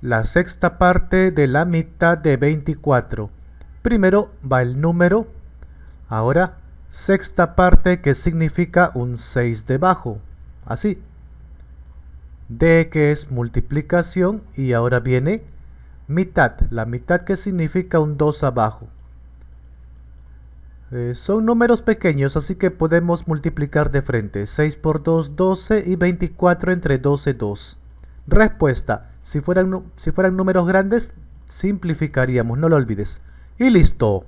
la sexta parte de la mitad de 24. Primero va el número, ahora sexta parte que significa un 6 debajo, así. D que es multiplicación y ahora viene mitad, la mitad que significa un 2 abajo. Eh, son números pequeños, así que podemos multiplicar de frente. 6 por 2, 12 y 24 entre 12, 2. Respuesta. Si fueran, si fueran números grandes, simplificaríamos, no lo olvides. Y listo.